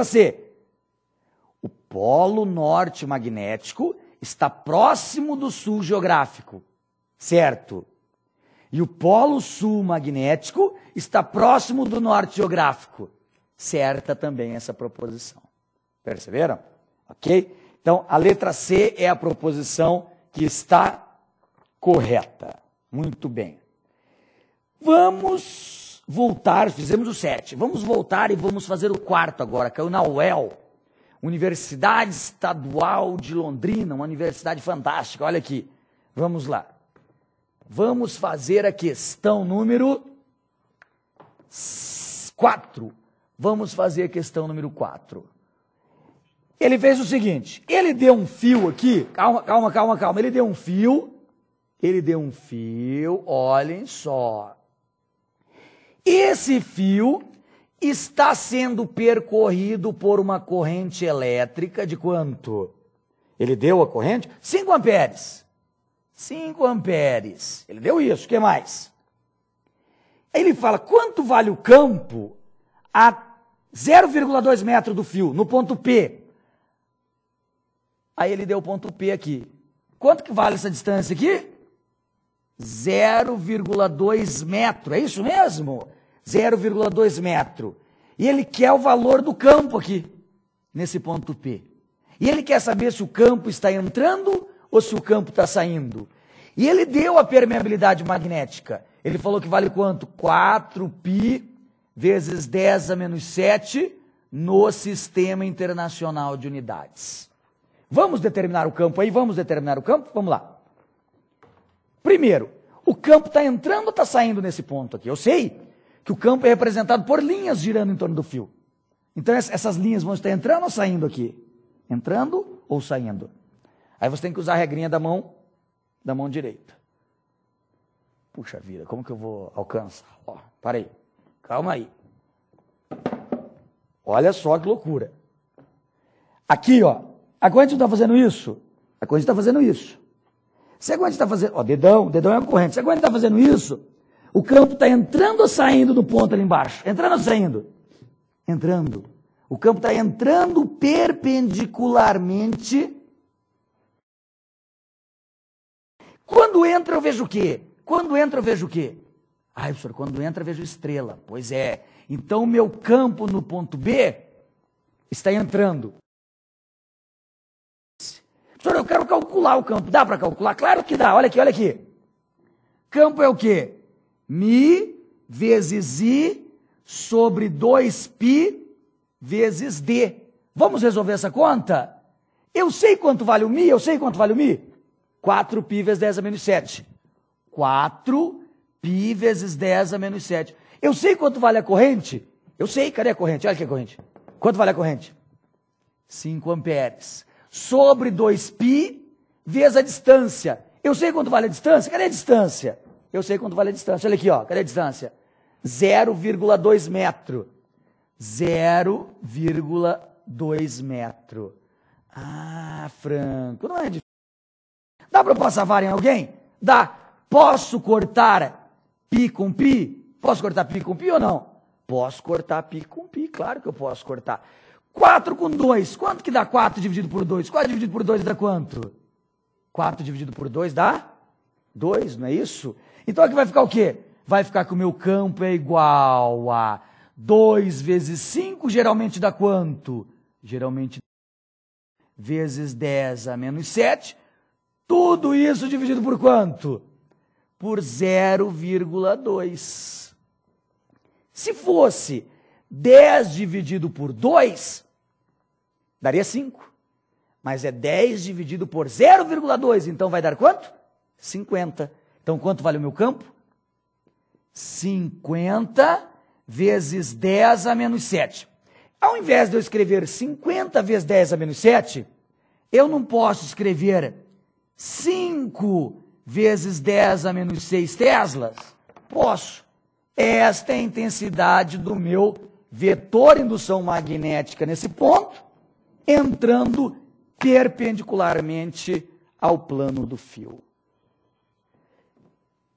você. O polo norte magnético está próximo do sul geográfico, certo? E o polo sul magnético está próximo do norte geográfico. Certa também essa proposição. Perceberam? Ok? Então, a letra C é a proposição que está correta. Muito bem. Vamos voltar, fizemos o sete, vamos voltar e vamos fazer o quarto agora, caiu é na UEL, Universidade Estadual de Londrina, uma universidade fantástica, olha aqui, vamos lá. Vamos fazer a questão número 4. Vamos fazer a questão número 4. Ele fez o seguinte, ele deu um fio aqui, calma, calma, calma, calma, ele deu um fio, ele deu um fio, olhem só, esse fio está sendo percorrido por uma corrente elétrica de quanto? Ele deu a corrente? 5 amperes. 5 amperes. Ele deu isso, o que mais? Ele fala, quanto vale o campo a 0,2 metro do fio, no ponto P? Aí ele deu o ponto P aqui. Quanto que vale essa distância aqui? 0,2 metro. É isso mesmo? 0,2 metro. E ele quer o valor do campo aqui, nesse ponto P. E ele quer saber se o campo está entrando ou se o campo está saindo. E ele deu a permeabilidade magnética. Ele falou que vale quanto? 4π vezes 10 a menos 7 no Sistema Internacional de Unidades. Vamos determinar o campo aí? Vamos determinar o campo? Vamos lá. Primeiro, o campo está entrando ou está saindo nesse ponto aqui? Eu sei que o campo é representado por linhas girando em torno do fio. Então essas linhas vão estar entrando ou saindo aqui? Entrando ou saindo? Aí você tem que usar a regrinha da mão, da mão direita. Puxa vida, como que eu vou alcançar? Ó, parei. Calma aí. Olha só que loucura. Aqui, ó. Agora a gente está fazendo isso. a coisa está fazendo isso. Você aguenta estar tá fazendo. Ó, dedão, dedão é uma corrente. Você aguenta estar tá fazendo isso? O campo está entrando ou saindo do ponto ali embaixo? Entrando ou saindo? Entrando. O campo está entrando perpendicularmente. Quando entra, eu vejo o quê? Quando entra, eu vejo o quê? Ai, professor, quando entra, eu vejo estrela. Pois é. Então, o meu campo no ponto B está entrando. Professor, eu quero calcular o campo. Dá para calcular? Claro que dá. Olha aqui, olha aqui. Campo é o quê? Mi vezes I sobre 2π vezes D. Vamos resolver essa conta? Eu sei quanto vale o Mi, eu sei quanto vale o Mi. 4π vezes 10 a é menos 7. 4π vezes 10 a é menos 7. Eu sei quanto vale a corrente? Eu sei, cadê a corrente? Olha aqui a corrente. Quanto vale a corrente? 5 amperes sobre 2π vezes a distância. Eu sei quanto vale a distância? Cadê a distância? Eu sei quanto vale a distância. Olha aqui, ó. cadê a distância? 0,2 metro. 0,2 metro. Ah, Franco, não é difícil. Dá para eu passar vara em alguém? Dá. Posso cortar pi com pi? Posso cortar pi com pi ou não? Posso cortar pi com pi, claro que eu posso cortar. 4 com 2. Quanto que dá 4 dividido por 2? 4 dividido por 2 dá quanto? 4 dividido por 2 dá 2, não é isso? Então aqui é vai ficar o quê? Vai ficar que o meu campo é igual a 2 vezes 5, geralmente dá quanto? Geralmente vezes 10 a menos 7. Tudo isso dividido por quanto? Por 0,2. Se fosse 10 dividido por 2, Daria 5. Mas é 10 dividido por 0,2, então vai dar quanto? 50. Então quanto vale o meu campo? 50 vezes 10 a menos 7. Ao invés de eu escrever 50 vezes 10 a menos 7, eu não posso escrever 5 vezes 10 a menos 6 teslas? Posso. Esta é a intensidade do meu vetor indução magnética nesse ponto entrando perpendicularmente ao plano do fio.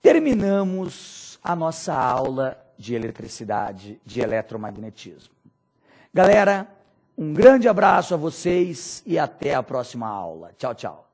Terminamos a nossa aula de eletricidade, de eletromagnetismo. Galera, um grande abraço a vocês e até a próxima aula. Tchau, tchau.